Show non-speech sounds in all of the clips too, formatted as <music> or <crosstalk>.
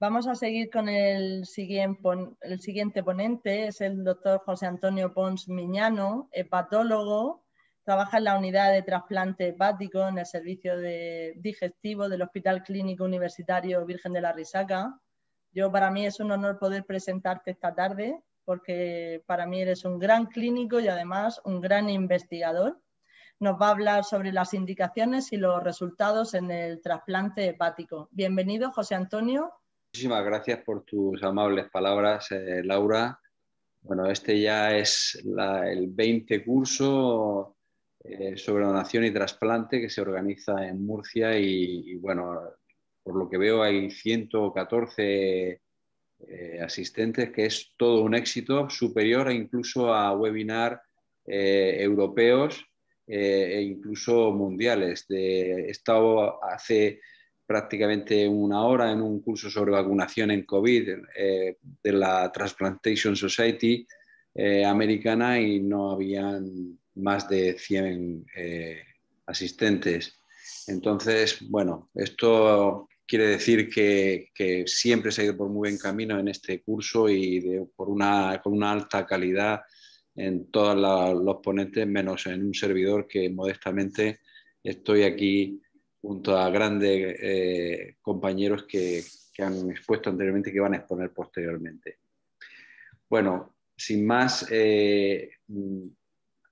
Vamos a seguir con el siguiente, ponente, es el doctor José Antonio Pons Miñano, hepatólogo, trabaja en la unidad de trasplante hepático en el servicio de digestivo del Hospital Clínico Universitario Virgen de la Risaca. Yo para mí es un honor poder presentarte esta tarde porque para mí eres un gran clínico y además un gran investigador. Nos va a hablar sobre las indicaciones y los resultados en el trasplante hepático. Bienvenido, José Antonio. Muchísimas gracias por tus amables palabras, eh, Laura. Bueno, este ya es el 20 curso eh, sobre donación y trasplante que se organiza en Murcia y, bueno, por lo que veo hay 114 eh, asistentes, que es todo un éxito, superior incluso a webinar europeos e incluso mundiales. he estado hace prácticamente una hora en un curso sobre vacunación en COVID eh, de la Transplantation Society eh, americana y no habían más de 100 eh, asistentes. Entonces, bueno, esto quiere decir que, siempre se ha ido por muy buen camino en este curso y por una, con una alta calidad en todos los ponentes, menos en un servidor que modestamente estoy aquí junto a grandes eh, compañeros que, han expuesto anteriormente y que van a exponer posteriormente. Bueno, sin más, eh, mm,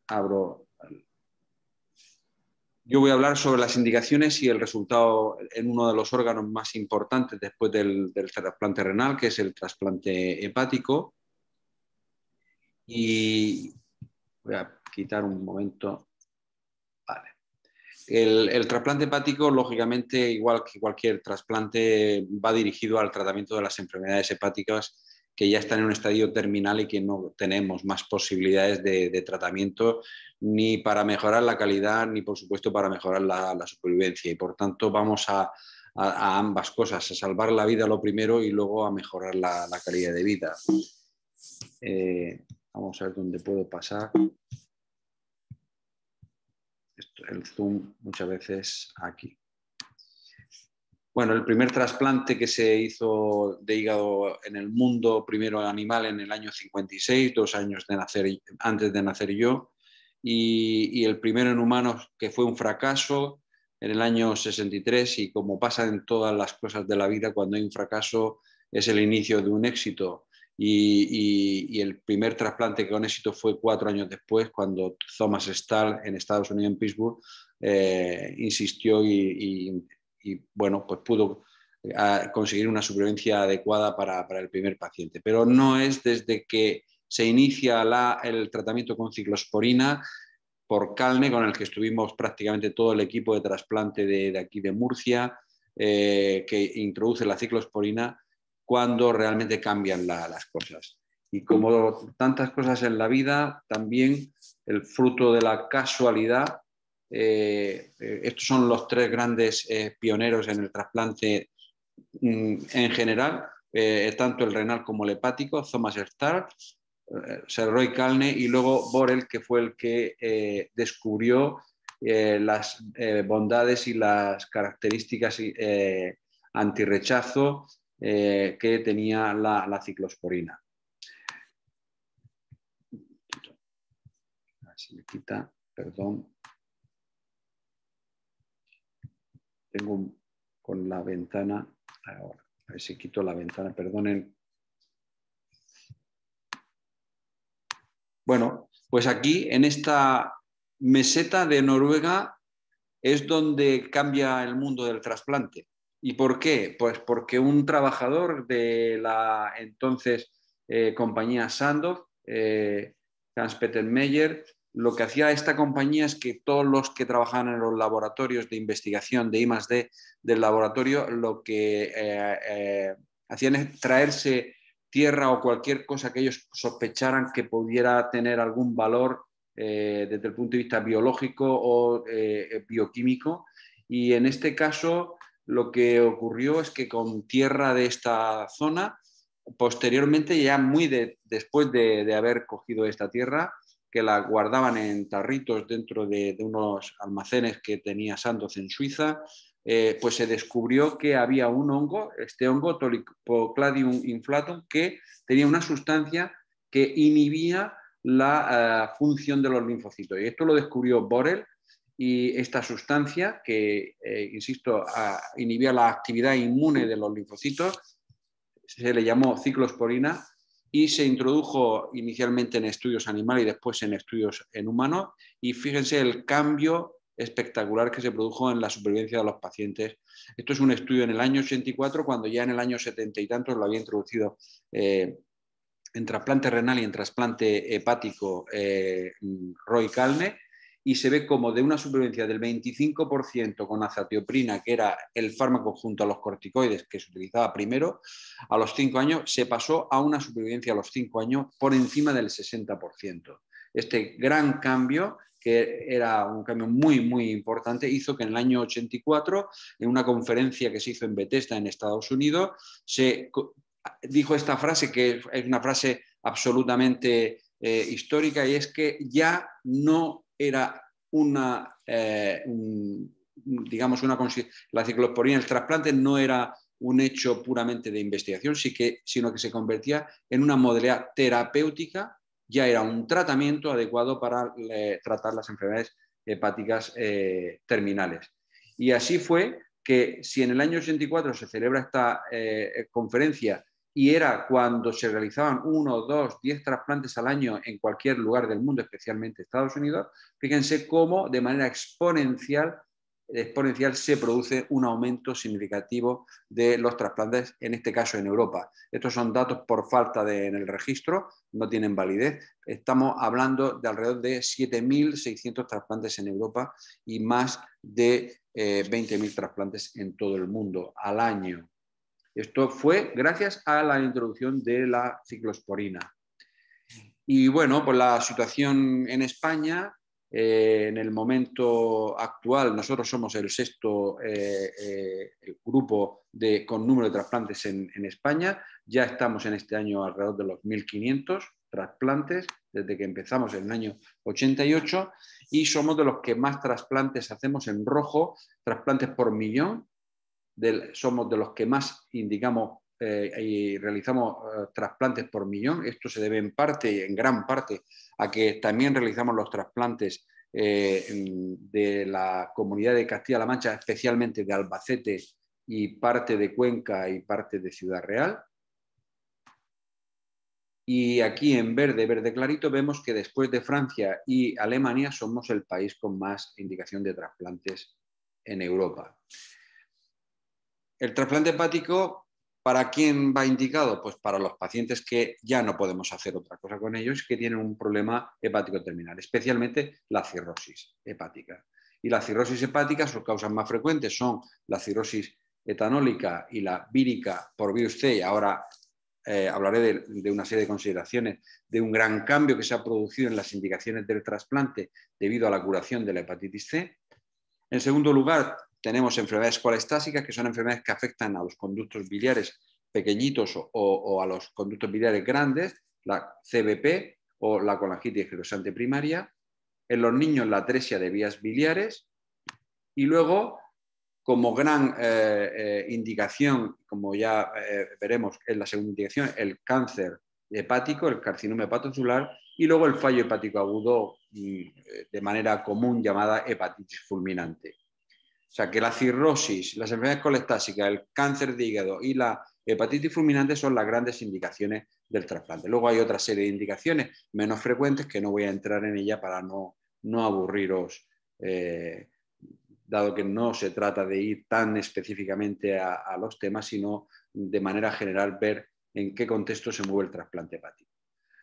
abro. Yo voy a hablar sobre las indicaciones y el resultado en uno de los órganos más importantes después del trasplante renal, que es el trasplante hepático. Y voy a quitar un momento el, trasplante hepático, lógicamente, igual que cualquier trasplante, va dirigido al tratamiento de las enfermedades hepáticas que ya están en un estadio terminal y que no tenemos más posibilidades de, tratamiento ni para mejorar la calidad ni, por supuesto, para mejorar la, supervivencia. Y, por tanto, vamos a, ambas cosas, a salvar la vida lo primero y luego a mejorar la, calidad de vida. Eh, vamos a ver dónde puedo pasar el zoom muchas veces aquí. Bueno, el primer trasplante que se hizo de hígado en el mundo, primero animal en el año 56, dos años de nacer, antes de nacer yo, y, y el primero en humanos que fue un fracaso en el año 63 y como pasa en todas las cosas de la vida, cuando hay un fracaso es el inicio de un éxito y, el primer trasplante con éxito fue cuatro años después, cuando Thomas Stahl, en Estados Unidos, en Pittsburgh, eh, insistió y, bueno, pues pudo eh, conseguir una supervivencia adecuada para, el primer paciente. Pero no es desde que se inicia el tratamiento con ciclosporina por Calne, con el que estuvimos prácticamente todo el equipo de trasplante de, aquí de Murcia, eh, que introduce la ciclosporina, cuando realmente cambian las cosas. Y como tantas cosas en la vida, también el fruto de la casualidad. Eh, eh, estos son los tres grandes eh, pioneros en el trasplante mm, en general, tanto el renal como el hepático, Thomas Stark, Serroy Calne... y luego Borel, que fue el que descubrió las bondades y las características antirrechazo eh, que tenía la, ciclosporina. A ver si me quita, perdón. Tengo con la ventana, ahora, a ver si quito la ventana, perdonen. Bueno, pues aquí en esta meseta de Noruega es donde cambia el mundo del trasplante. ¿Y por qué? Pues porque un trabajador de la entonces eh, compañía Sandoz, eh, Hans Peter Meyer, lo que hacía esta compañía es que todos los que trabajaban en los laboratorios de investigación de I del laboratorio, lo que eh, hacían es traerse tierra o cualquier cosa que ellos sospecharan que pudiera tener algún valor desde el punto de vista biológico o bioquímico. Y en este caso, lo que ocurrió es que con tierra de esta zona, posteriormente, ya muy después de, haber cogido esta tierra, que la guardaban en tarritos dentro de, unos almacenes que tenía Santos en Suiza, eh, pues se descubrió que había un hongo, este hongo Tolipocladium inflatum, que tenía una sustancia que inhibía la eh, función de los linfocitos. Y esto lo descubrió Borel y esta sustancia que, eh, insisto, inhibía la actividad inmune de los linfocitos, se le llamó ciclosporina y se introdujo inicialmente en estudios animales y después en estudios en humanos. Y fíjense el cambio espectacular que se produjo en la supervivencia de los pacientes. Esto es un estudio en el año 84, cuando ya en el año 70 y tantos lo había introducido eh, en trasplante renal y en trasplante hepático eh, Roy Calme y se ve como de una supervivencia del 25% con azatioprina, que era el fármaco junto a los corticoides que se utilizaba primero, a los 5 años se pasó a una supervivencia a los 5 años por encima del 60%. Este gran cambio que era un cambio muy, muy importante, hizo que en el año 84, en una conferencia que se hizo en Bethesda, en Estados Unidos, se dijo esta frase, que es una frase absolutamente eh, histórica, y es que ya no era una, eh, digamos, una, la ciclosporina, el trasplante no era un hecho puramente de investigación, que, sino que se convertía en una modalidad terapéutica, ya era un tratamiento adecuado para eh, tratar las enfermedades hepáticas eh, terminales. Y así fue que si en el año 84 se celebra esta conferencia y era cuando se realizaban uno, dos, diez trasplantes al año en cualquier lugar del mundo, especialmente Estados Unidos, fíjense cómo de manera exponencial, exponencial se produce un aumento significativo de los trasplantes, en este caso en Europa. Estos son datos por falta de, en el registro, no tienen validez. Estamos hablando de alrededor de 7.600 trasplantes en Europa y más de 20.000 eh, trasplantes en todo el mundo al año. Esto fue gracias a la introducción de la ciclosporina. Y bueno, pues la situación en España, eh, en el momento actual, nosotros somos el sexto eh, eh, grupo con número de trasplantes en, en, España. Ya estamos en este año alrededor de los 1.500 trasplantes, desde que empezamos en el año 88, y somos de los que más trasplantes hacemos en rojo, trasplantes por millón, somos de los que más indicamos eh, y realizamos eh, trasplantes por millón. Esto se debe en parte, en gran parte, a que también realizamos los trasplantes eh, de la comunidad de Castilla-La Mancha, especialmente de Albacete y parte de Cuenca y parte de Ciudad Real. Y aquí en verde, verde clarito, vemos que después de Francia y Alemania somos el país con más indicación de trasplantes en Europa. El trasplante hepático, ¿para quién va indicado? Pues para los pacientes que ya no podemos hacer otra cosa con ellos, que tienen un problema hepático terminal, especialmente la cirrosis hepática. Y la cirrosis hepática, sus causas más frecuentes son la cirrosis etanólica y la vírica por virus C. Y ahora eh, hablaré de, una serie de consideraciones de un gran cambio que se ha producido en las indicaciones del trasplante debido a la curación de la hepatitis C. En segundo lugar, tenemos enfermedades colestásicas, que son enfermedades que afectan a los conductos biliares pequeñitos o, a los conductos biliares grandes, la CBP o la colangitis girosante primaria. En los niños, la atresia de vías biliares. Y luego, como gran eh, eh, indicación, como ya eh, veremos en la segunda indicación, el cáncer hepático, el carcinoma hepatocelular, y luego el fallo hepático agudo mm, de manera común llamada hepatitis fulminante. O sea, que la cirrosis, las enfermedades colestásicas, el cáncer de hígado y la hepatitis fulminante son las grandes indicaciones del trasplante. Luego hay otra serie de indicaciones menos frecuentes que no voy a entrar en ella para no, no aburriros, eh, dado que no se trata de ir tan específicamente a, los temas, sino de manera general ver en qué contexto se mueve el trasplante hepático.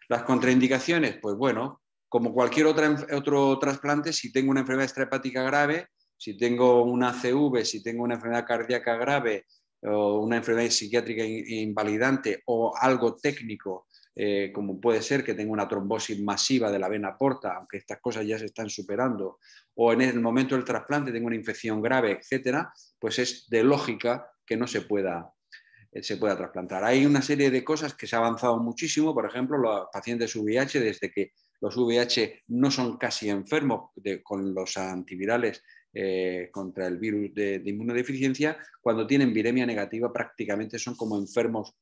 Las contraindicaciones, pues bueno, como cualquier otro trasplante, si tengo una enfermedad extrahepática grave, si tengo una CV, si tengo una enfermedad cardíaca grave o una enfermedad psiquiátrica invalidante o algo técnico, eh, como puede ser que tenga una trombosis masiva de la vena porta, aunque estas cosas ya se están superando, o en el momento del trasplante tengo una infección grave, etcétera, pues es de lógica que no se pueda eh, trasplantar. Hay una serie de cosas que se ha avanzado muchísimo, por ejemplo, los pacientes VIH, desde que los VIH no son casi enfermos con los antivirales eh, contra el virus de, inmunodeficiencia, cuando tienen viremia negativa prácticamente son como enfermos,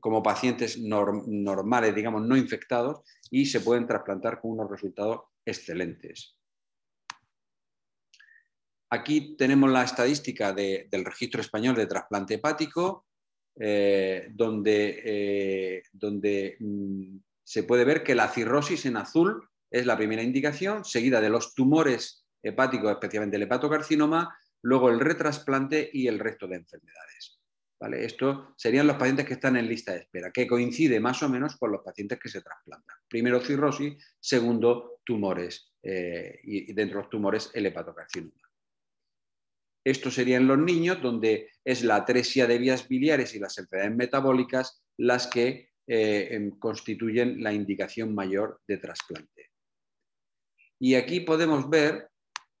como pacientes normales, digamos, no infectados, y se pueden trasplantar con unos resultados excelentes. Aquí tenemos la estadística del registro español de trasplante hepático, eh, donde, eh, donde mm, se puede ver que la cirrosis en azul es la primera indicación, seguida de los tumores hepático, especialmente el hepatocarcinoma, luego el retrasplante y el resto de enfermedades. ¿Vale? Estos serían los pacientes que están en lista de espera, que coincide más o menos con los pacientes que se trasplantan. Primero cirrosis, segundo tumores, eh, y dentro de los tumores el hepatocarcinoma. Estos serían los niños, donde es la atresia de vías biliares y las enfermedades metabólicas las que eh, em, constituyen la indicación mayor de trasplante. Y aquí podemos ver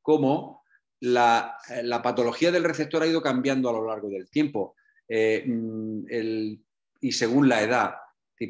cómo eh, la, patología del receptor ha ido cambiando a lo largo del tiempo eh, mm, y según la edad.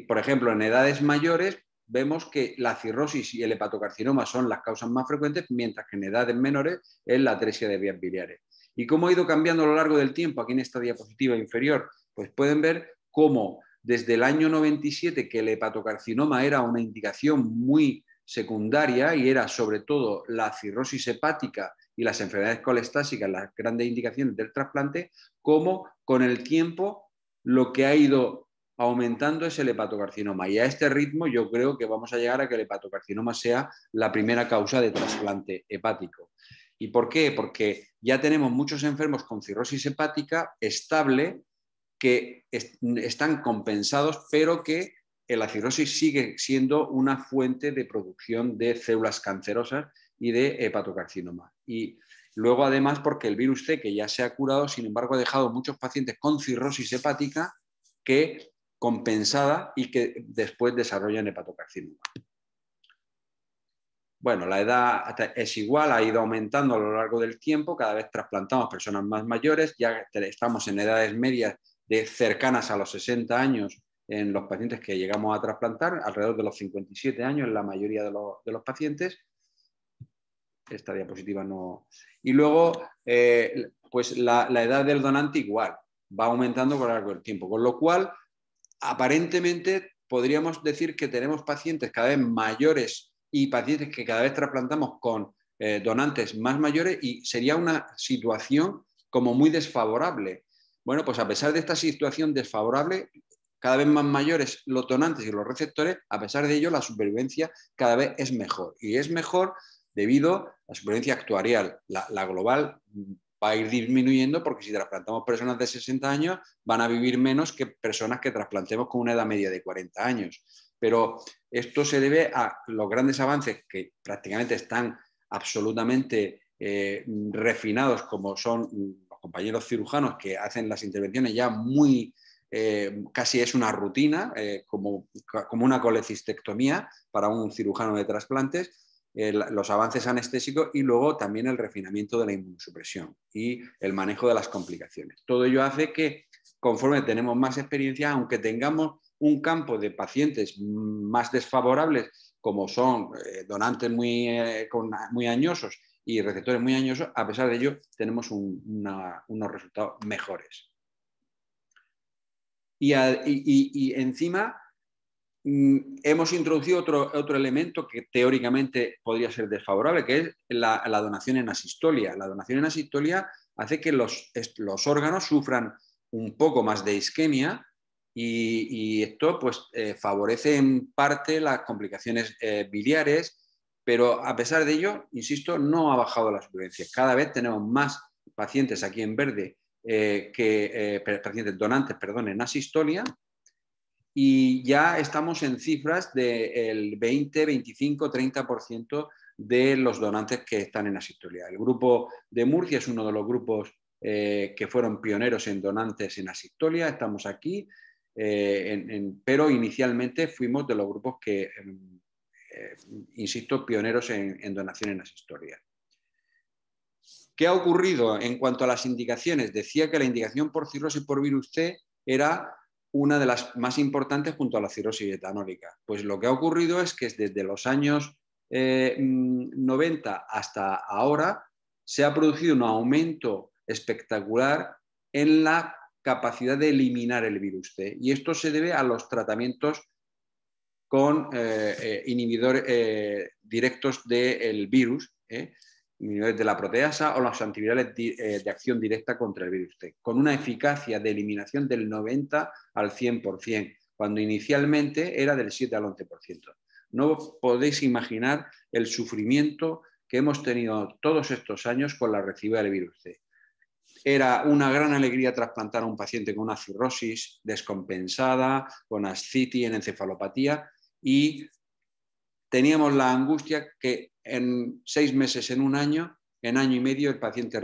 Por ejemplo, en edades mayores vemos que la cirrosis y el hepatocarcinoma son las causas más frecuentes, mientras que en edades menores es la atresia de vías biliares. ¿Y cómo ha ido cambiando a lo largo del tiempo? Aquí en esta diapositiva inferior, pues pueden ver cómo desde el año 97, que el hepatocarcinoma era una indicación muy secundaria y era sobre todo la cirrosis hepática y las enfermedades colestásicas, las grandes indicaciones del trasplante, como con el tiempo lo que ha ido aumentando es el hepatocarcinoma. Y a este ritmo yo creo que vamos a llegar a que el hepatocarcinoma sea la primera causa de trasplante hepático. ¿Y por qué? Porque ya tenemos muchos enfermos con cirrosis hepática estable que están compensados, pero que la cirrosis sigue siendo una fuente de producción de células cancerosas y de hepatocarcinoma. Y luego, además, porque el virus C, que ya se ha curado, sin embargo, ha dejado muchos pacientes con cirrosis hepática que compensada y que después desarrollan hepatocarcinoma. Bueno, la edad es igual, ha ido aumentando a lo largo del tiempo, cada vez trasplantamos personas más mayores, ya estamos en edades medias de cercanas a los 60 años en los pacientes que llegamos a trasplantar, alrededor de los 57 años en la mayoría de los, pacientes. Esta diapositiva no. Y luego, eh, pues la, edad del donante igual, va aumentando con el tiempo, con lo cual, aparentemente, podríamos decir que tenemos pacientes cada vez mayores y pacientes que cada vez trasplantamos con eh, donantes más mayores y sería una situación como muy desfavorable. Bueno, pues a pesar de esta situación desfavorable, cada vez más mayores los donantes y los receptores, a pesar de ello la supervivencia cada vez es mejor. Y es mejor debido a la supervivencia actuarial. La, global va a ir disminuyendo porque si trasplantamos personas de 60 años van a vivir menos que personas que trasplantemos con una edad media de 40 años. Pero esto se debe a los grandes avances que prácticamente están absolutamente eh, refinados, como son los compañeros cirujanos que hacen las intervenciones ya muy eh, casi es una rutina, eh, como, una colecistectomía para un cirujano de trasplantes, eh, los avances anestésicos y luego también el refinamiento de la inmunosupresión y el manejo de las complicaciones. Todo ello hace que conforme tenemos más experiencia, aunque tengamos un campo de pacientes más desfavorables, como son donantes muy, añosos y receptores muy añosos, a pesar de ello tenemos unos resultados mejores y, encima mm, hemos introducido otro, otro, elemento que teóricamente podría ser desfavorable, que es la, donación en asistolia. La donación en asistolia hace que los, los órganos sufran un poco más de isquemia y, esto pues, eh, favorece en parte las complicaciones eh, biliares, pero a pesar de ello, insisto, no ha bajado la supervivencia Cada vez tenemos más pacientes aquí en verde eh, que, eh, pacientes donantes perdón, en asistolia y ya estamos en cifras del 20, 25, 30% de los donantes que están en asistolia. El grupo de Murcia es uno de los grupos eh, que fueron pioneros en donantes en asistolia, estamos aquí, pero inicialmente fuimos de los grupos que, em, insisto, pioneros en, en donación en asistolia. ¿Qué ha ocurrido en cuanto a las indicaciones? Decía que la indicación por cirrosis por virus C era una de las más importantes junto a la cirrosis etanólica. Pues lo que ha ocurrido es que desde los años 90 eh, mm, hasta ahora se ha producido un aumento espectacular en la capacidad de eliminar el virus C. Y esto se debe a los tratamientos con eh, eh, inhibidores directos del virus de la proteasa o los antivirales eh, de acción directa contra el virus C con una eficacia de eliminación del 90 al 100%, cuando inicialmente era del 7 al 11%. No podéis imaginar el sufrimiento que hemos tenido todos estos años con la reciba del virus C. Era una gran alegría trasplantar a un paciente con una cirrosis descompensada, con ascitis en encefalopatía y teníamos la angustia que en seis meses, en un año, en año y medio el paciente a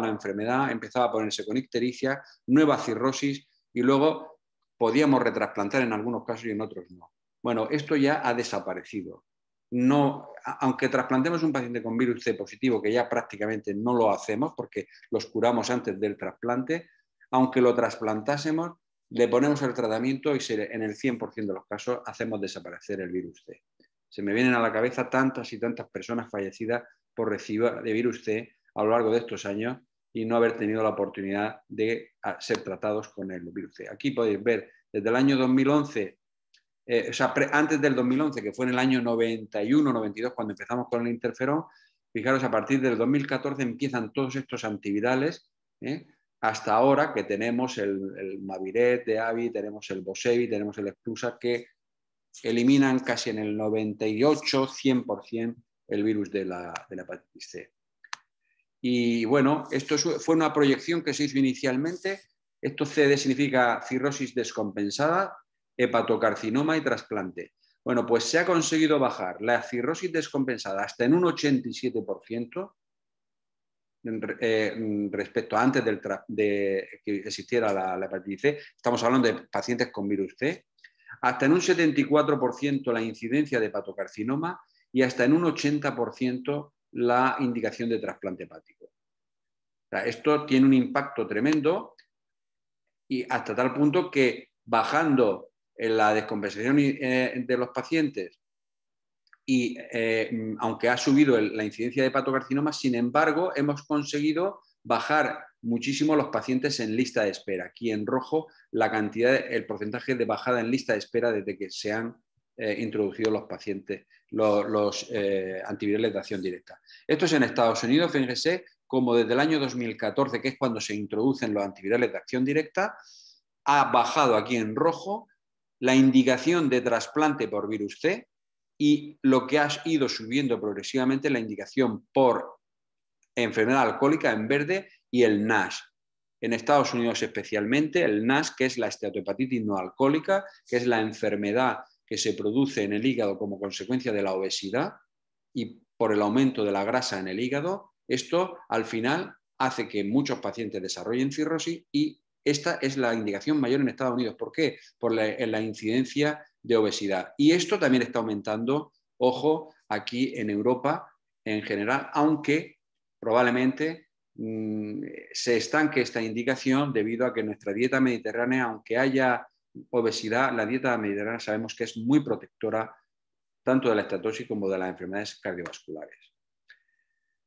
la enfermedad, empezaba a ponerse con ictericia, nueva cirrosis y luego podíamos retrasplantar en algunos casos y en otros no. Bueno, esto ya ha desaparecido. No, aunque trasplantemos un paciente con virus C positivo, que ya prácticamente no lo hacemos porque los curamos antes del trasplante, aunque lo trasplantásemos, le ponemos el tratamiento y en el 100% de los casos hacemos desaparecer el virus C. Se me vienen a la cabeza tantas y tantas personas fallecidas por reciba de virus C a lo largo de estos años y no haber tenido la oportunidad de ser tratados con el virus C. Aquí podéis ver desde el año 2011, eh, o sea, antes del 2011, que fue en el año 91-92 cuando empezamos con el interferón, fijaros, a partir del 2014 empiezan todos estos antivirales, ¿eh? hasta ahora que tenemos el, Maviret de Avi, tenemos el Bosevi, tenemos el Explusa que eliminan casi en el 98-100% el virus de la, hepatitis C. Y bueno, esto fue una proyección que se hizo inicialmente. Esto CD significa cirrosis descompensada, hepatocarcinoma y trasplante. Bueno, pues se ha conseguido bajar la cirrosis descompensada hasta en un 87% eh, respecto a antes de que existiera la hepatitis C. Estamos hablando de pacientes con virus C hasta en un 74% la incidencia de hepatocarcinoma y hasta en un 80% la indicación de trasplante hepático. esto tiene un impacto tremendo y hasta tal punto que bajando eh, la descompensación eh, de los pacientes y eh, aunque ha subido la incidencia de hepatocarcinoma, sin embargo, hemos conseguido bajar muchísimo los pacientes en lista de espera. Aquí en rojo la cantidad, el porcentaje de bajada en lista de espera desde que se han eh, introducido los pacientes, los, eh, antivirales de acción directa. Esto es en Estados Unidos, fíjense, como desde el año 2014, que es cuando se introducen los antivirales de acción directa, ha bajado aquí en rojo la indicación de trasplante por virus C y lo que ha ido subiendo progresivamente la indicación por enfermedad alcohólica en verde y el NASH. En Estados Unidos especialmente, el NASH, que es la esteatohepatitis no alcohólica, que es la enfermedad que se produce en el hígado como consecuencia de la obesidad y por el aumento de la grasa en el hígado, esto al final hace que muchos pacientes desarrollen cirrosis y esta es la indicación mayor en Estados Unidos. ¿Por qué? Por la, la incidencia de obesidad. Y esto también está aumentando, ojo, aquí en Europa en general, aunque probablemente mm, se estanque esta indicación debido a que nuestra dieta mediterránea, aunque haya obesidad, la dieta mediterránea sabemos que es muy protectora tanto de la estatosis como de las enfermedades cardiovasculares.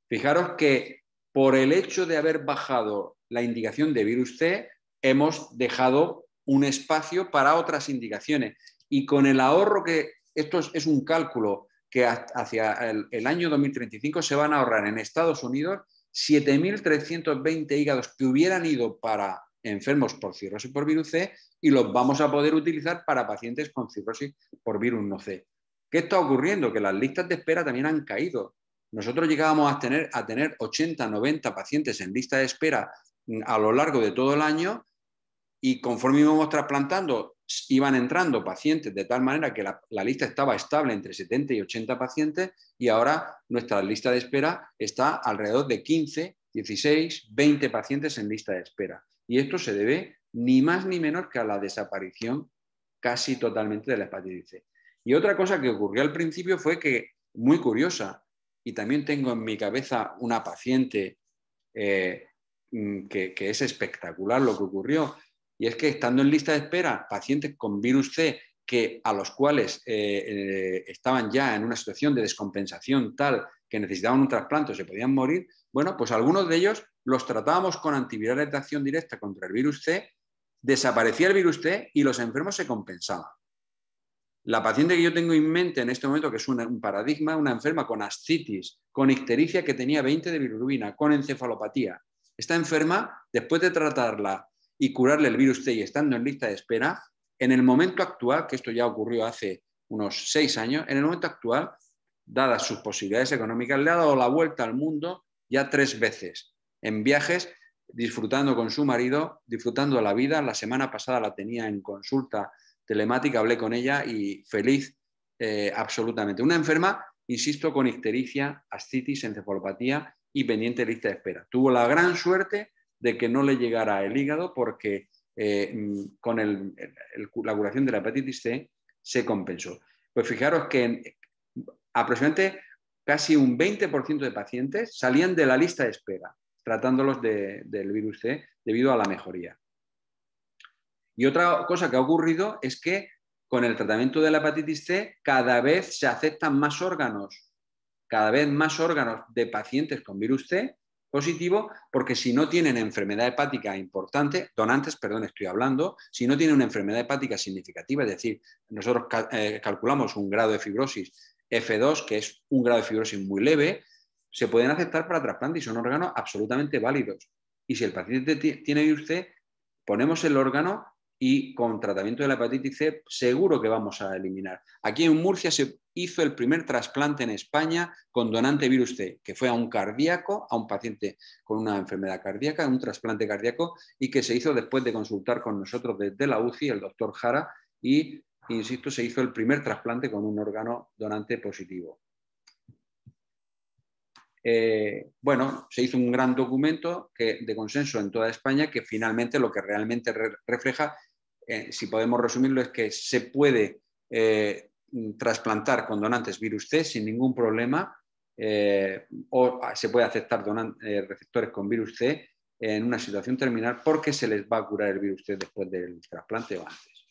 Fijaros que por el hecho de haber bajado la indicación de virus C, hemos dejado un espacio para otras indicaciones. Y con el ahorro que esto es un cálculo que hacia el, año 2035 se van a ahorrar en Estados Unidos 7.320 hígados que hubieran ido para enfermos por cirrosis por virus C y los vamos a poder utilizar para pacientes con cirrosis por virus no C. ¿Qué está ocurriendo? Que las listas de espera también han caído. Nosotros llegábamos a tener, a tener 80, 90 pacientes en lista de espera mm, a lo largo de todo el año y conforme íbamos trasplantando iban entrando pacientes de tal manera que la, lista estaba estable entre 70 y 80 pacientes y ahora nuestra lista de espera está alrededor de 15, 16, 20 pacientes en lista de espera. Y esto se debe ni más ni menos que a la desaparición casi totalmente de la hepatitis C. Y otra cosa que ocurrió al principio fue que, muy curiosa, y también tengo en mi cabeza una paciente eh, mm, que es espectacular lo que ocurrió, y es que estando en lista de espera, pacientes con virus C que a los cuales eh, eh, estaban ya en una situación de descompensación tal que necesitaban un trasplante o se podían morir, bueno, pues algunos de ellos los tratábamos con antivirales de acción directa contra el virus C, desaparecía el virus C y los enfermos se compensaban. La paciente que yo tengo en mente en este momento, que es un paradigma, una enferma con ascitis, con ictericia que tenía 20 de bilirrubina, con encefalopatía. Esta enferma, después de tratarla y curarle el virus T y estando en lista de espera, en el momento actual, que esto ya ocurrió hace unos seis años, en el momento actual, dadas sus posibilidades económicas, le ha dado la vuelta al mundo ya tres veces en viajes, disfrutando con su marido, disfrutando la vida. La semana pasada la tenía en consulta telemática, hablé con ella y feliz eh, absolutamente. Una enferma, insisto, con ictericia, ascitis, encefalopatía y pendiente de lista de espera. Tuvo la gran suerte de que no le llegara el hígado porque eh, mm, con la curación de la hepatitis C se compensó. Pues fijaros que aproximadamente casi un 20% de pacientes salían de la lista de espera tratándolos del virus C debido a la mejoría. Y otra cosa que ha ocurrido es que con el tratamiento de la hepatitis C cada vez se aceptan más órganos, cada vez más órganos de pacientes con virus C positivo, porque si no tienen enfermedad hepática importante, donantes, perdón, estoy hablando, si no tienen una enfermedad hepática significativa, es decir, nosotros eh, calculamos un grado de fibrosis F2, que es un grado de fibrosis muy leve, se pueden aceptar para trasplante y son órganos absolutamente válidos. Y si el paciente tiene usted, ponemos el órgano y con tratamiento de la hepatitis C seguro que vamos a eliminar. Aquí en Murcia se hizo el primer trasplante en España con donante virus C, que fue a un cardíaco, a un paciente con una enfermedad cardíaca, un trasplante cardíaco, y que se hizo después de consultar con nosotros desde la UCI, el doctor Jara, y, insisto, se hizo el primer trasplante con un órgano donante positivo. Eh, bueno, se hizo un gran documento de consenso en toda España que finalmente lo que realmente refleja eh, si podemos resumirlo, es que se puede eh, trasplantar con donantes virus C sin ningún problema eh, o se puede aceptar receptores con virus C en una situación terminal porque se les va a curar el virus C después del trasplante o antes.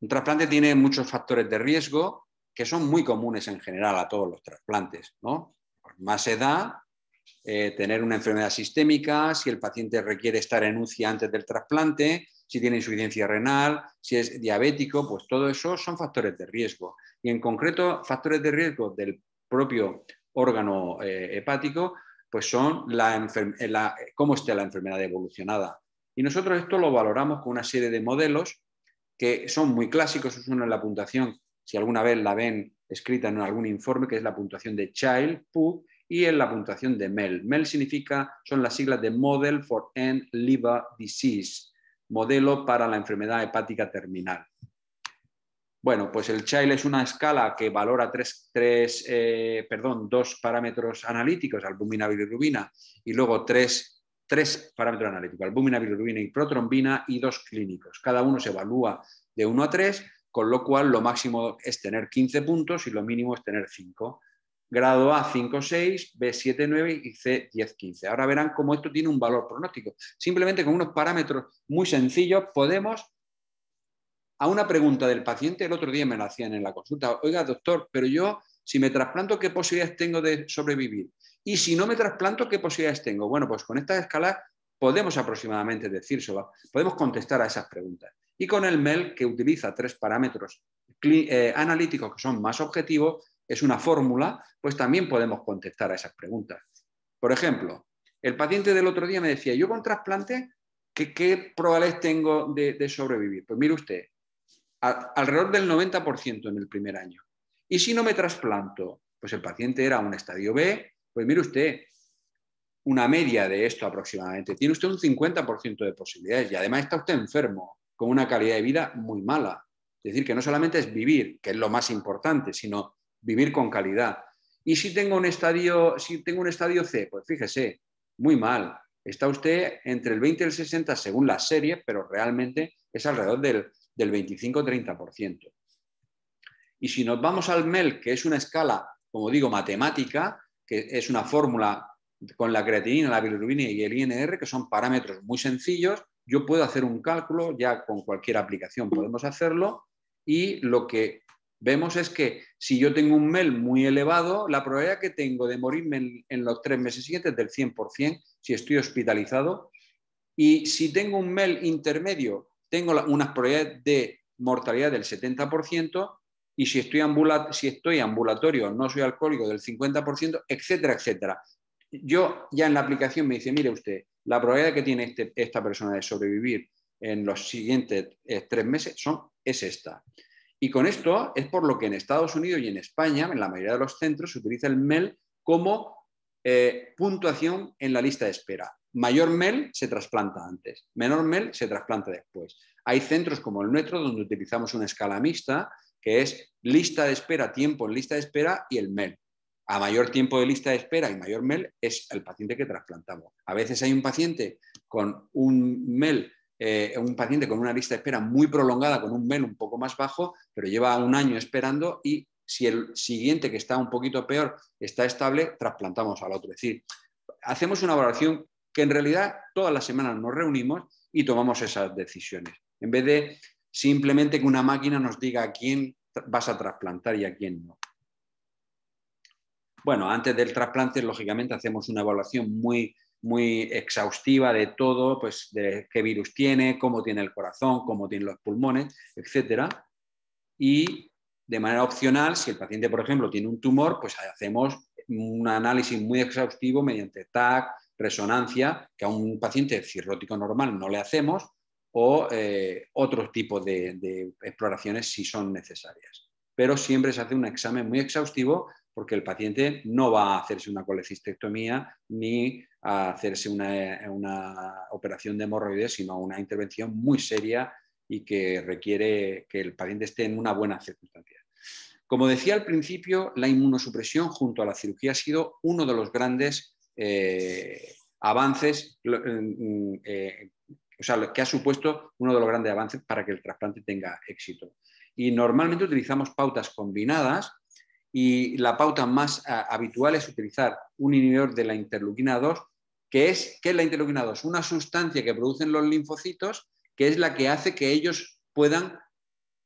Un trasplante tiene muchos factores de riesgo que son muy comunes en general a todos los trasplantes. más edad, tener una enfermedad sistémica, si el paciente requiere estar en UCI antes del trasplante, si tiene insuficiencia renal, si es diabético, pues todo eso son factores de riesgo. Y en concreto, factores de riesgo del propio órgano eh, hepático, pues son la eh, cómo está la enfermedad evolucionada. Y nosotros esto lo valoramos con una serie de modelos que son muy clásicos, es uno en la puntuación, si alguna vez la ven escrita en algún informe, que es la puntuación de Child, pugh y en la puntuación de MEL. MEL significa, son las siglas de Model for End Liver Disease, modelo para la enfermedad hepática terminal. Bueno, pues el Child es una escala que valora tres, eh, perdón, dos parámetros analíticos, albúmina, bilirrubina, y luego tres, tres parámetros analíticos, albúmina, bilirrubina y protrombina, y dos clínicos. Cada uno se evalúa de 1 a 3, con lo cual lo máximo es tener 15 puntos y lo mínimo es tener 5 grado A 5, 6, B 7, 9 y C 10, 15. Ahora verán cómo esto tiene un valor pronóstico. Simplemente con unos parámetros muy sencillos podemos, a una pregunta del paciente, el otro día me la hacían en la consulta, oiga doctor, pero yo si me trasplanto, ¿qué posibilidades tengo de sobrevivir? Y si no me trasplanto, ¿qué posibilidades tengo? Bueno, pues con estas escalas podemos aproximadamente decírselo. podemos contestar a esas preguntas. Y con el MEL, que utiliza tres parámetros eh, analíticos que son más objetivos, es una fórmula, pues también podemos contestar a esas preguntas. Por ejemplo, el paciente del otro día me decía, yo con trasplante, ¿qué, qué probabilidades tengo de, sobrevivir? Pues mire usted, alrededor del 90% en el primer año. ¿Y si no me trasplanto? Pues el paciente era un estadio B, pues mire usted, una media de esto aproximadamente. Tiene usted un 50% de posibilidades y además está usted enfermo, con una calidad de vida muy mala. Es decir, que no solamente es vivir, que es lo más importante, sino vivir con calidad. Y si tengo un estadio, si tengo un estadio C, pues fíjese, muy mal. Está usted entre el 20 y el 60 según la serie, pero realmente es alrededor del, del 25-30%. Y si nos vamos al MEL, que es una escala, como digo, matemática, que es una fórmula con la creatinina, la bilirubina y el INR, que son parámetros muy sencillos, yo puedo hacer un cálculo, ya con cualquier aplicación podemos hacerlo, y lo que vemos es que si yo tengo un MEL muy elevado, la probabilidad que tengo de morirme en, los tres meses siguientes es del 100% si estoy hospitalizado. Y si tengo un MEL intermedio, tengo unas probabilidades de mortalidad del 70%, y si estoy, si estoy ambulatorio, no soy alcohólico, del 50%, etcétera, etcétera. Yo ya en la aplicación me dice, mire usted, la probabilidad que tiene este, esta persona de sobrevivir en los siguientes eh, tres meses son, es esta. Y con esto es por lo que en Estados Unidos y en España, en la mayoría de los centros, se utiliza el MEL como eh, puntuación en la lista de espera. Mayor MEL se trasplanta antes, menor MEL se trasplanta después. Hay centros como el nuestro donde utilizamos una escala mixta, que es lista de espera, tiempo en lista de espera y el MEL. A mayor tiempo de lista de espera y mayor MEL es el paciente que trasplantamos. A veces hay un paciente con un MEL eh, un paciente con una lista de espera muy prolongada, con un men un poco más bajo, pero lleva un año esperando y si el siguiente que está un poquito peor está estable, trasplantamos al otro. Es decir, hacemos una evaluación que en realidad todas las semanas nos reunimos y tomamos esas decisiones, en vez de simplemente que una máquina nos diga a quién vas a trasplantar y a quién no. Bueno, antes del trasplante, lógicamente, hacemos una evaluación muy muy exhaustiva de todo, pues de qué virus tiene, cómo tiene el corazón, cómo tiene los pulmones, etc. Y de manera opcional, si el paciente, por ejemplo, tiene un tumor, pues hacemos un análisis muy exhaustivo mediante TAC, resonancia, que a un paciente cirrótico normal no le hacemos, o eh, otros tipos de exploraciones si son necesarias. Pero siempre se hace un examen muy exhaustivo porque el paciente no va a hacerse una colecistectomía ni a hacerse una, operación de hemorroides, sino una intervención muy seria y que requiere que el paciente esté en una buena circunstancia. Como decía al principio, la inmunosupresión junto a la cirugía ha sido uno de los grandes eh, avances, eh, o sea, que ha supuesto uno de los grandes avances para que el trasplante tenga éxito. Y normalmente utilizamos pautas combinadas y la pauta más habitual es utilizar un inhibidor de la interleuquina 2, que es, ¿qué la interleuquina 2? Una sustancia que producen los linfocitos, que es la que hace que ellos puedan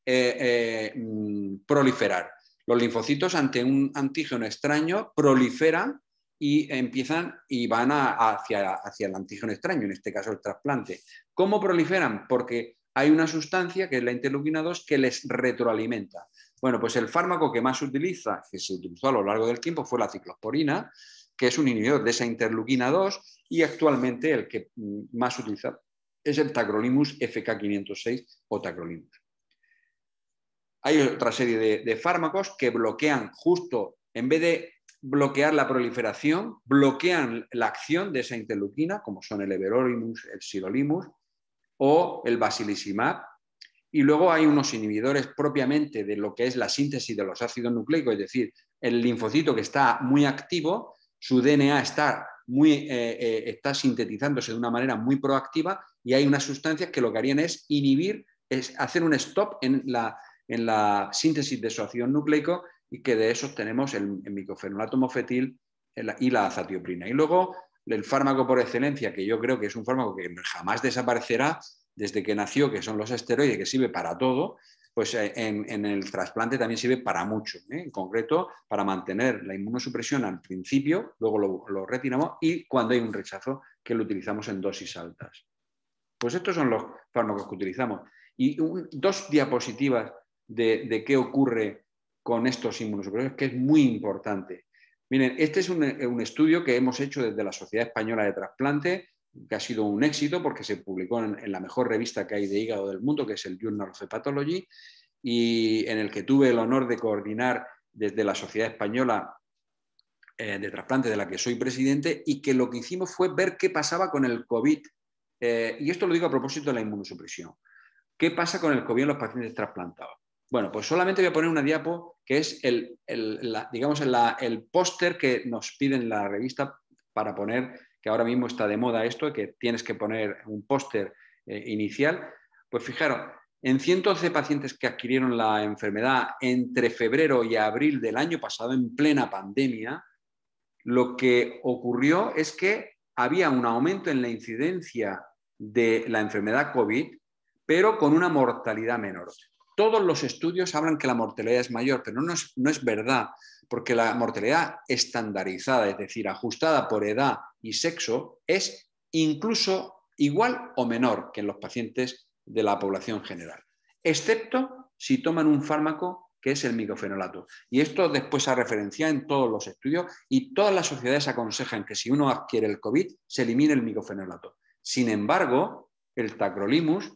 eh, eh, mm, proliferar. Los linfocitos ante un antígeno extraño proliferan y empiezan y van hacia, hacia el antígeno extraño, en este caso el trasplante. ¿Cómo proliferan? Porque hay una sustancia que es la interleuquina 2 que les retroalimenta. Bueno, pues el fármaco que más se utiliza, que se utilizó a lo largo del tiempo, fue la ciclosporina, que es un inhibidor de esa interleuquina 2 y actualmente el que mm, más se utiliza es el tacrolimus FK506 o tacrolimus. Hay otra serie de, fármacos que bloquean justo, en vez de bloquear la proliferación, bloquean la acción de esa interleuquina, como son el everolimus, el sirolimus o el basilisimab, y luego hay unos inhibidores propiamente de lo que es la síntesis de los ácidos nucleicos, es decir, el linfocito que está muy activo, su DNA está, muy, eh, eh, está sintetizándose de una manera muy proactiva y hay unas sustancias que lo que harían es inhibir, es hacer un stop en la, en la síntesis de su ácido nucleico y que de esos tenemos el, el fetil y la azatioprina. Y luego el fármaco por excelencia, que yo creo que es un fármaco que jamás desaparecerá, desde que nació, que son los esteroides, que sirve para todo, pues eh, en, el trasplante también sirve para mucho. ¿eh? En concreto, para mantener la inmunosupresión al principio, luego lo, retiramos y cuando hay un rechazo, que lo utilizamos en dosis altas. Pues estos son los fármacos que utilizamos. Y dos diapositivas de, qué ocurre con estos inmunosupresores, que es muy importante. Miren, este es un, un estudio que hemos hecho desde la Sociedad Española de Trasplante que ha sido un éxito porque se publicó en, la mejor revista que hay de hígado del mundo, que es el Journal of Pathology, y en el que tuve el honor de coordinar desde la Sociedad Española eh, de Trasplante, de la que soy presidente, y que lo que hicimos fue ver qué pasaba con el COVID. Eh, y esto lo digo a propósito de la inmunosupresión. ¿Qué pasa con el COVID en los pacientes trasplantados? Bueno, pues solamente voy a poner una diapo que es el, digamos, el póster que nos piden la revista para poner que ahora mismo está de moda esto, que tienes que poner un póster eh, inicial. Pues fijaros, en 111 pacientes que adquirieron la enfermedad entre febrero y abril del año pasado, en plena pandemia, lo que ocurrió es que había un aumento en la incidencia de la enfermedad COVID, pero con una mortalidad menor. Todos los estudios hablan que la mortalidad es mayor, pero no es, verdad, porque la mortalidad estandarizada, es decir, ajustada por edad y sexo, es incluso igual o menor que en los pacientes de la población general, excepto si toman un fármaco que es el microfenolato. Y esto después se referencia en todos los estudios y todas las sociedades aconsejan que si uno adquiere el COVID se elimine el micofenolato. Sin embargo, el tacrolimus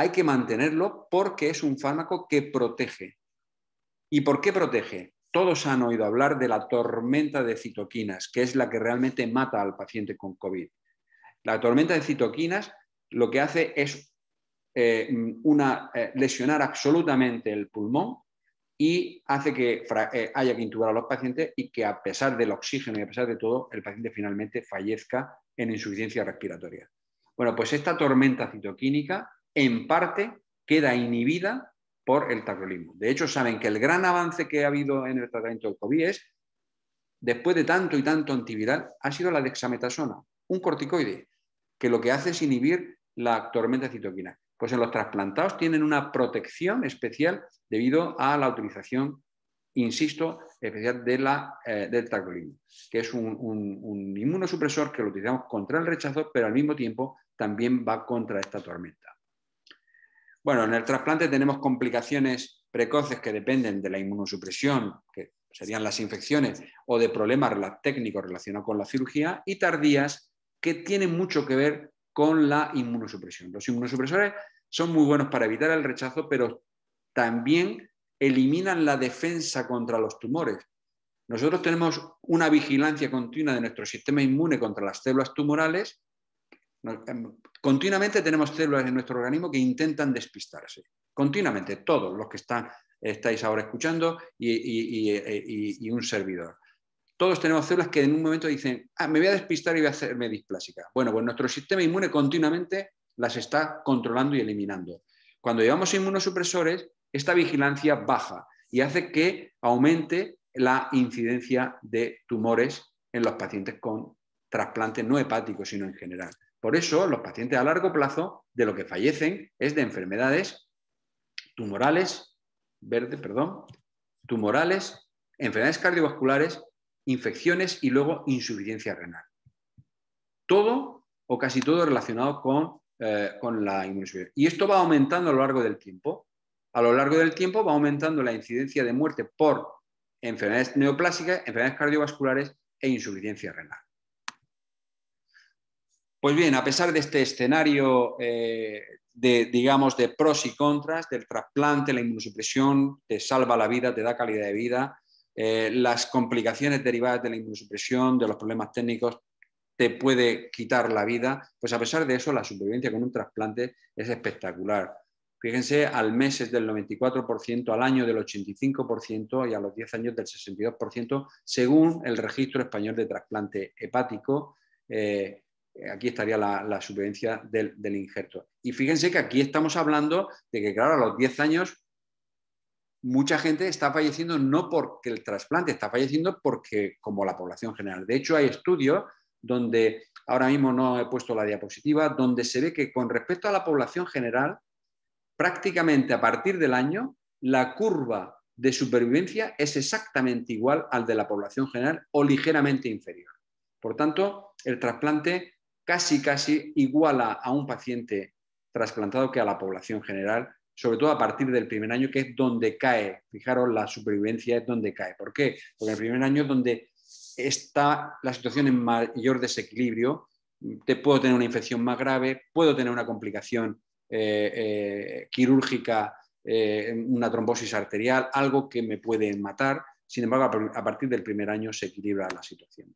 hay que mantenerlo porque es un fármaco que protege. ¿Y por qué protege? Todos han oído hablar de la tormenta de citoquinas, que es la que realmente mata al paciente con COVID. La tormenta de citoquinas lo que hace es eh, eh, lesionar absolutamente el pulmón y hace que eh, haya que intubar a los pacientes y que a pesar del oxígeno y a pesar de todo, el paciente finalmente fallezca en insuficiencia respiratoria. Bueno, pues esta tormenta citoquínica en parte queda inhibida por el tacrolimus. De hecho, saben que el gran avance que ha habido en el tratamiento del COVID es, después de tanto y tanto antiviral, ha sido la dexametasona, un corticoide, que lo que hace es inhibir la tormenta citoquina. Pues en los trasplantados tienen una protección especial debido a la utilización, insisto, especial de la, eh, del tacrolimus, que es un inmunosupresor que lo utilizamos contra el rechazo, pero al mismo tiempo también va contra esta tormenta. Bueno, en el trasplante tenemos complicaciones precoces que dependen de la inmunosupresión, que serían las infecciones, o de problemas técnicos relacionados con la cirugía, y tardías que tienen mucho que ver con la inmunosupresión. Los inmunosupresores son muy buenos para evitar el rechazo, pero también eliminan la defensa contra los tumores. Nosotros tenemos una vigilancia continua de nuestro sistema inmune contra las células tumorales Em, continuamente tenemos células en nuestro organismo que intentan despistarse. Continuamente, todos los que estáis ahora escuchando eh, eh, y, un servidor. Todos tenemos células que en un momento dicen, ah, me voy a despistar y voy a hacerme displásica. Bueno, pues nuestro sistema inmune continuamente las está controlando y eliminando. Cuando llevamos inmunosupresores, esta vigilancia baja y hace que aumente la incidencia de tumores en los pacientes con trasplantes no hepáticos, sino en general. Por eso, los pacientes a largo plazo de lo que fallecen es de enfermedades tumorales, verde, perdón, tumorales, enfermedades cardiovasculares, infecciones y luego insuficiencia renal. Todo o casi todo relacionado con, eh, la inmunosuficiencia. Y esto va aumentando a lo largo del tiempo. A lo largo del tiempo va aumentando la incidencia de muerte por enfermedades neoplásicas, enfermedades cardiovasculares e insuficiencia renal. Pues bien, a pesar de este escenario eh, de, digamos, de pros y contras, del trasplante, la inmunosupresión, te salva la vida, te da calidad de vida, eh, las complicaciones derivadas de la inmunosupresión, de los problemas técnicos, te puede quitar la vida, pues a pesar de eso, la supervivencia con un trasplante es espectacular. Fíjense, al mes es del 94%, al año del 85% y a los 10 años del 62%, según el registro español de trasplante hepático. Eh, eh, aquí estaría la, supervivencia del, del, injerto. Y fíjense que aquí estamos hablando de que, claro, a los 10 años mucha gente está falleciendo no porque el trasplante, está falleciendo porque como la población general. De hecho, hay estudios donde, ahora mismo no he puesto la diapositiva, donde se ve que con respecto a la población general, prácticamente a partir del año, la curva de supervivencia es exactamente igual al de la población general o ligeramente inferior. Por tanto, el trasplante casi, casi iguala a un paciente trasplantado que a la población general, sobre todo a partir del primer año, que es donde cae. Fijaros, la supervivencia es donde cae. ¿Por qué? Porque en el primer año es donde está la situación en mayor desequilibrio, te puedo tener una infección más grave, puedo tener una complicación eh, eh, quirúrgica, eh, una trombosis arterial, algo que me puede matar. Sin embargo, a partir del primer año se equilibra la situación.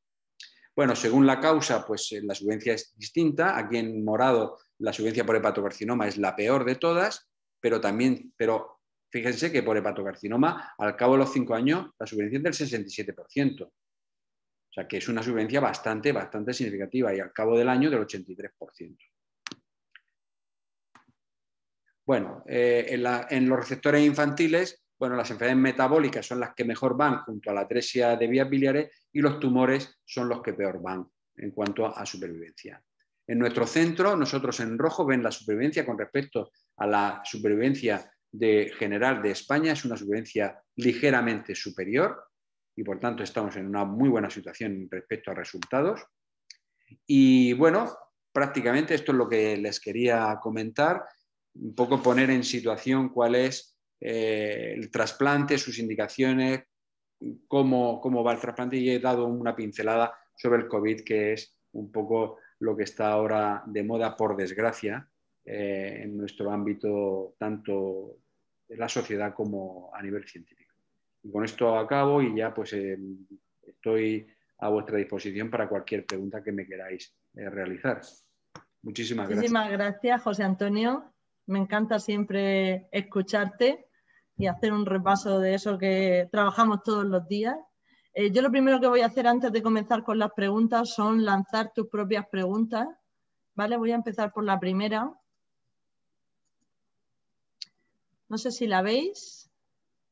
Bueno, según la causa, pues eh, la subvencia es distinta. Aquí en morado la subvencia por hepatocarcinoma es la peor de todas, pero también, pero fíjense que por hepatocarcinoma, al cabo de los cinco años, la subvención es del 67%. O sea que es una subvención bastante, bastante significativa y al cabo del año del 83%. Bueno, eh, en, los receptores infantiles bueno, las enfermedades metabólicas son las que mejor van junto a la atresia de vías biliares y los tumores son los que peor van en cuanto a, supervivencia. En nuestro centro, nosotros en rojo ven la supervivencia con respecto a la supervivencia general de España, es una supervivencia ligeramente superior y por tanto estamos en una muy buena situación respecto a resultados. Y bueno, prácticamente esto es lo que les quería comentar, un poco poner en situación cuál es eh, el trasplante, sus indicaciones, cómo, va el trasplante y he dado una pincelada sobre el COVID, que es un poco lo que está ahora de moda, por desgracia, eh, en nuestro ámbito, tanto de la sociedad como a nivel científico. Y con esto acabo y ya pues em, estoy a vuestra disposición para cualquier pregunta que me queráis eh, realizar. Muchísimas gracias. Muchísimas gracias, José Antonio. Me encanta siempre escucharte y hacer un repaso de eso que trabajamos todos los días. Eh, yo lo primero que voy a hacer antes de comenzar con las preguntas son lanzar tus propias preguntas. ¿Vale? Voy a empezar por la primera. No sé si la veis.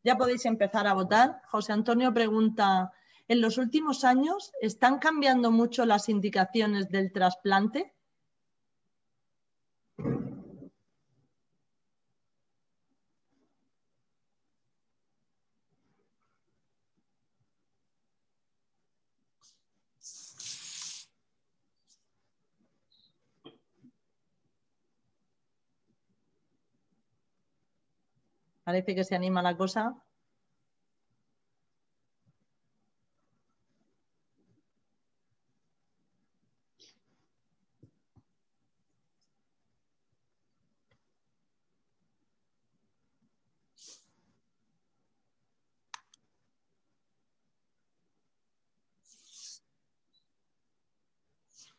Ya podéis empezar a votar. José Antonio pregunta, ¿en los últimos años están cambiando mucho las indicaciones del trasplante? Parece que se anima la cosa.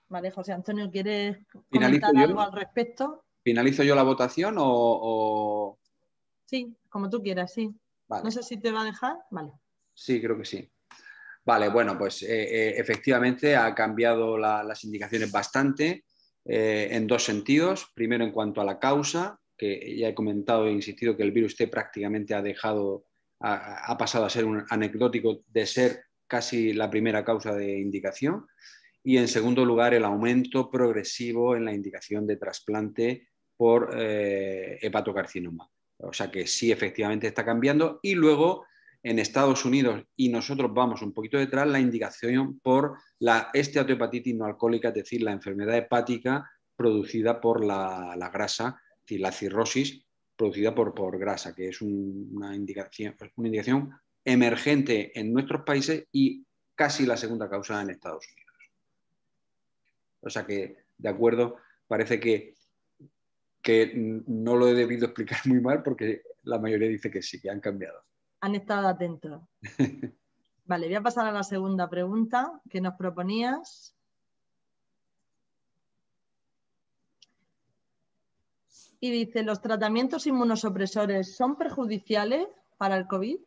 Vale, José Antonio, ¿quieres comentar algo al respecto? ¿Finalizo yo la votación o... Sí, como tú quieras, sí. No sé si te va a dejar. Vale. Sí, creo que sí. Vale, bueno, pues eh, eh, efectivamente ha cambiado las indicaciones bastante eh, en dos sentidos. Primero, en cuanto a la causa, que ya he comentado e insistido que el virus T prácticamente ha dejado, ha, pasado a ser un anecdótico de ser casi la primera causa de indicación. Y en segundo lugar, el aumento progresivo en la indicación de trasplante por hepatocarcinoma. O sea que sí, efectivamente está cambiando. Y luego en Estados Unidos, y nosotros vamos un poquito detrás, la indicación por la esteatohepatitis no alcohólica, es decir, la enfermedad hepática producida por la, grasa, es decir, la cirrosis producida por, por grasa, que es una, indicación, una indicación emergente en nuestros países y casi la segunda causa en Estados Unidos. O sea que, de acuerdo, parece que que no lo he debido explicar <laughs> muy mal porque la mayoría dice que sí, que han cambiado. Han estado atentos. <laughs> vale, voy a pasar a la segunda pregunta que nos proponías. Y dice, ¿los tratamientos inmunosupresores son perjudiciales para el COVID?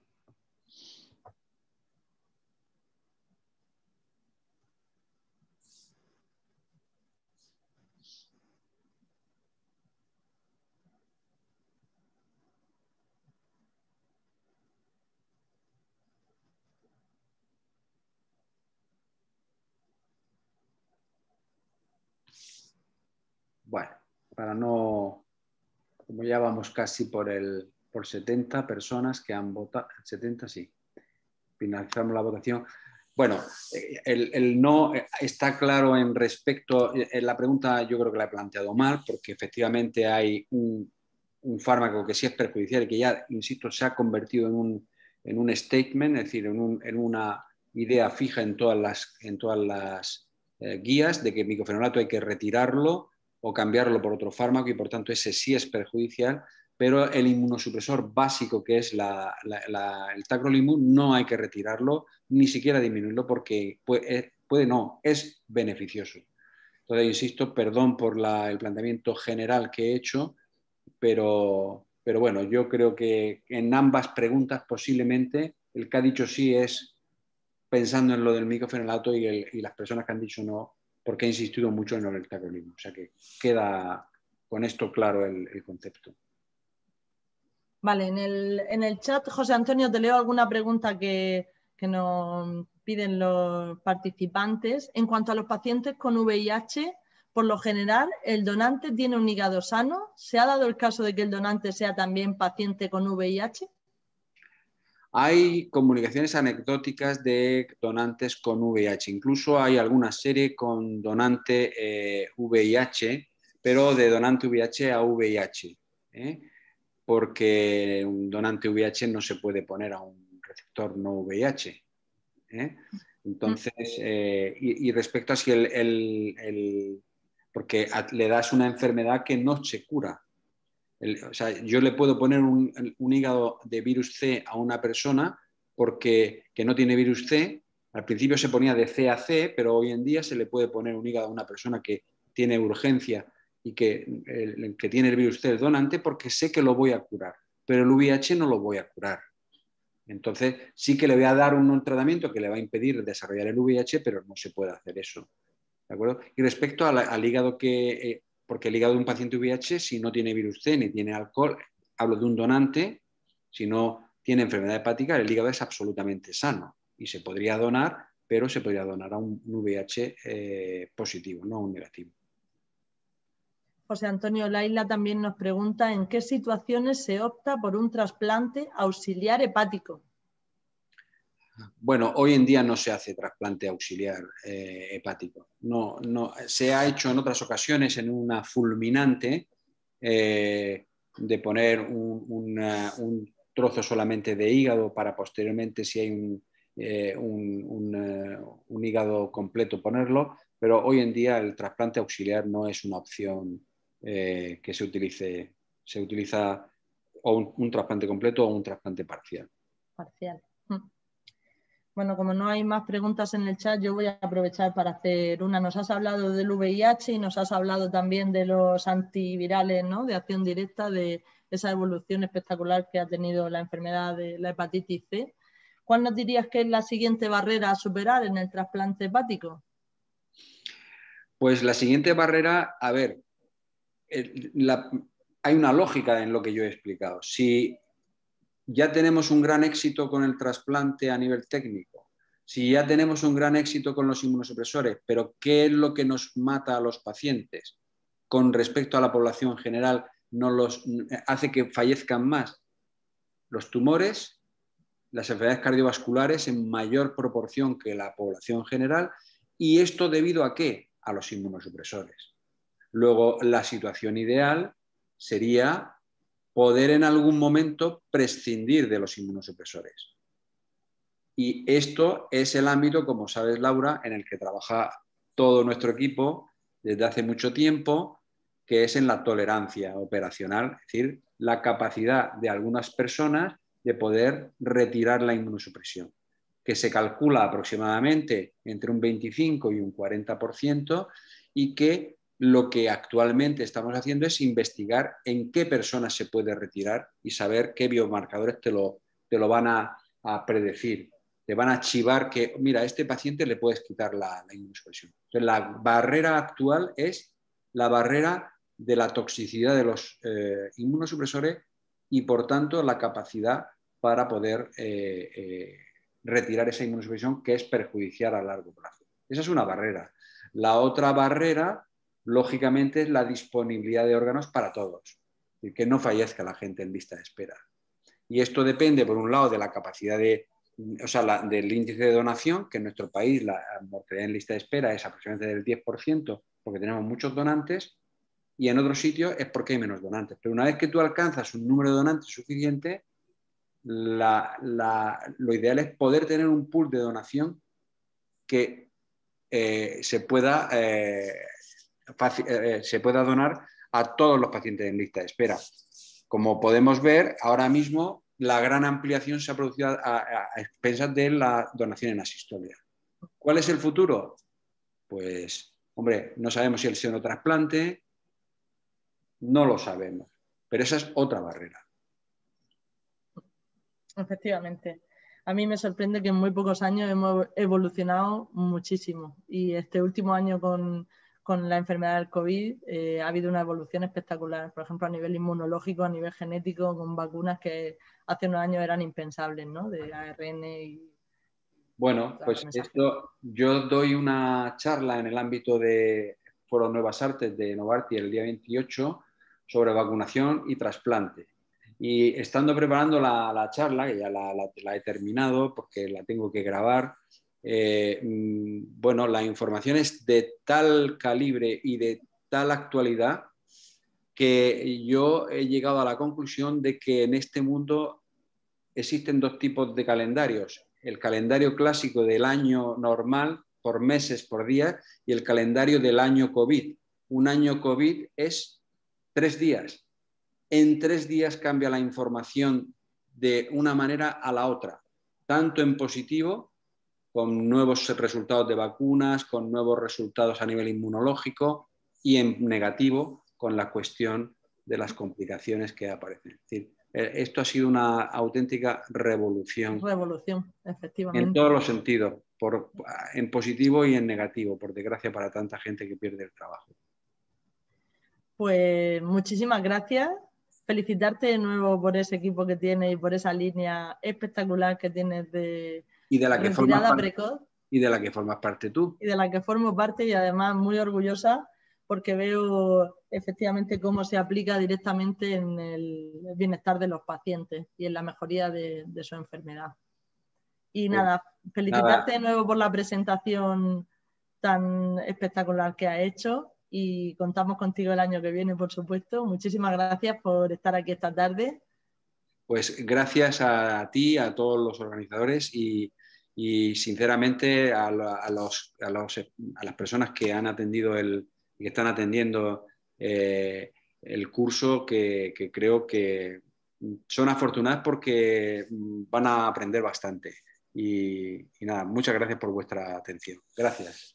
para no, como ya vamos casi por el por 70 personas que han votado, 70 sí, finalizamos la votación. Bueno, eh, el, no eh, está claro en respecto, en eh, la pregunta yo creo que la he planteado mal, porque efectivamente hay un, fármaco que sí es perjudicial y que ya, insisto, se ha convertido en un, statement, es decir, en, una idea fija en todas las, en todas las guías de que el microfenolato hay que retirarlo o cambiarlo por otro fármaco y por tanto ese sí es perjudicial, pero el inmunosupresor básico que es el tacrolimus no hay que retirarlo ni siquiera disminuirlo porque puede, eh, puede no, es beneficioso. Entonces, insisto, perdón por el planteamiento general que he hecho, pero, pero bueno, yo creo que en ambas preguntas posiblemente el que ha dicho sí es pensando en lo del micofenolato y las personas que han dicho no porque he insistido mucho en el obstaculismo. O sea que queda con esto claro el, concepto. Vale, en el, en el, chat, José Antonio, te leo alguna pregunta que, que nos piden los participantes. En cuanto a los pacientes con VIH, por lo general, el donante tiene un hígado sano. ¿Se ha dado el caso de que el donante sea también paciente con VIH? Hay comunicaciones anecdóticas de donantes con VIH, incluso hay alguna serie con donante VIH, eh, pero de donante VIH a VIH, ¿eh? porque un donante VIH no se puede poner a un receptor no VIH. ¿eh? Entonces, y, respecto a si el porque le das una enfermedad que no se cura o sea, yo le puedo poner un, hígado de virus C a una persona porque que no tiene virus C. Al principio se ponía de C a C, pero hoy en día se le puede poner un hígado a una persona que tiene urgencia y que, tiene el virus C donante porque sé que lo voy a curar, pero el VIH no lo voy a curar. Entonces sí que le voy a dar un, tratamiento que le va a impedir desarrollar el VIH, pero no se puede hacer eso. ¿De acuerdo? Y respecto al hígado que eh, porque el hígado de un paciente VIH, si no tiene virus C ni tiene alcohol, hablo de un donante, si no tiene enfermedad hepática, el hígado es absolutamente sano y se podría donar, pero se podría donar a un VIH eh, positivo, no a un negativo. José Antonio Laila también nos pregunta en qué situaciones se opta por un trasplante auxiliar hepático. Bueno, hoy en día no se hace trasplante auxiliar eh, hepático. No, no, se ha hecho en otras ocasiones en una fulminante eh, de poner un, trozo solamente de hígado para posteriormente, si hay eh, un, hígado completo, ponerlo, pero hoy en día el trasplante auxiliar no es una opción que se utilice. Se utiliza o un trasplante completo o un trasplante parcial. Parcial. Bueno, como no hay más preguntas en el chat, yo voy a aprovechar para hacer una. Nos has hablado del VIH y nos has hablado también de los antivirales, ¿no? De acción directa, de esa evolución espectacular que ha tenido la enfermedad de la hepatitis C. ¿Cuál nos dirías que es la siguiente barrera a superar en el trasplante hepático? Pues la siguiente barrera, a ver, hay una lógica en lo que yo he explicado. Si ya tenemos un gran éxito con el trasplante a nivel técnico, si ya tenemos un gran éxito con los inmunosupresores, pero ¿qué es lo que nos mata a los pacientes con respecto a la población general? No los, hace que fallezcan más los tumores, las enfermedades cardiovasculares en mayor proporción que la población general, y esto debido a qué? A los inmunosupresores. Luego, la situación ideal sería poder en algún momento prescindir de los inmunosupresores. Y esto es el ámbito, como sabes Laura, en el que trabaja todo nuestro equipo desde hace mucho tiempo, que es en la tolerancia operacional, es decir, la capacidad de algunas personas de poder retirar la inmunosupresión, que se calcula aproximadamente entre un 25 y un 40% y que lo que actualmente estamos haciendo es investigar en qué personas se puede retirar y saber qué biomarcadores te lo, te lo van a, predecir. Te van a chivar que, mira, a este paciente le puedes quitar la, inmunosupresión. Entonces, la barrera actual es la barrera de la toxicidad de los eh, inmunosupresores y, por tanto, la capacidad para poder eh, eh, retirar esa inmunosupresión que es perjudicial a largo plazo. Esa es una barrera. La otra barrera lógicamente, es la disponibilidad de órganos para todos, y que no fallezca la gente en lista de espera. Y esto depende, por un lado, de la capacidad de, o sea, del índice de donación, que en nuestro país la mortalidad en lista de espera es aproximadamente del 10%, porque tenemos muchos donantes, y en otros sitios es porque hay menos donantes. Pero una vez que tú alcanzas un número de donantes suficiente, lo ideal es poder tener un pool de donación que eh, se pueda eh, eh, eh, se pueda donar a todos los pacientes en lista de espera. Como podemos ver, ahora mismo la gran ampliación se ha producido a, expensas de la donación en asistolia. ¿Cuál es el futuro? Pues, hombre, no sabemos si el seno trasplante, no lo sabemos, pero esa es otra barrera. Efectivamente. A mí me sorprende que en muy pocos años hemos evolucionado muchísimo y este último año con, con la enfermedad del COVID eh, ha habido una evolución espectacular, por ejemplo, a nivel inmunológico, a nivel genético, con vacunas que hace unos años eran impensables, ¿no? De ARN y... Bueno, pues esto, yo doy una charla en el ámbito de Foro Nuevas Artes de Novartis, el día 28 sobre vacunación y trasplante. Y estando preparando la, la charla, que ya la, la, la he terminado porque la tengo que grabar, eh, mm, bueno, la información es de tal calibre y de tal actualidad que yo he llegado a la conclusión de que en este mundo existen dos tipos de calendarios. El calendario clásico del año normal, por meses, por días, y el calendario del año COVID. Un año COVID es tres días. En tres días cambia la información de una manera a la otra, tanto en positivo con nuevos resultados de vacunas, con nuevos resultados a nivel inmunológico y en negativo con la cuestión de las complicaciones que aparecen. Eh, esto ha sido una auténtica revolución. Revolución, efectivamente. En todos los sentidos, en positivo y en negativo, por desgracia para tanta gente que pierde el trabajo. Pues muchísimas gracias. Felicitarte de nuevo por ese equipo que tienes y por esa línea espectacular que tienes de, y de la que formas parte, Y de la que formas parte tú. Y de la que formo parte y además muy orgullosa porque veo efectivamente cómo se aplica directamente en el bienestar de los pacientes y en la mejoría de, su enfermedad. Y pues nada, felicitarte de nuevo por la presentación tan espectacular que has hecho y contamos contigo el año que viene, por supuesto. Muchísimas gracias por estar aquí esta tarde pues gracias a ti, a todos los organizadores y, sinceramente a, a, las personas que han atendido el, que están atendiendo eh, el curso, que, creo que son afortunadas porque van a aprender bastante. y nada, muchas gracias por vuestra atención. Gracias.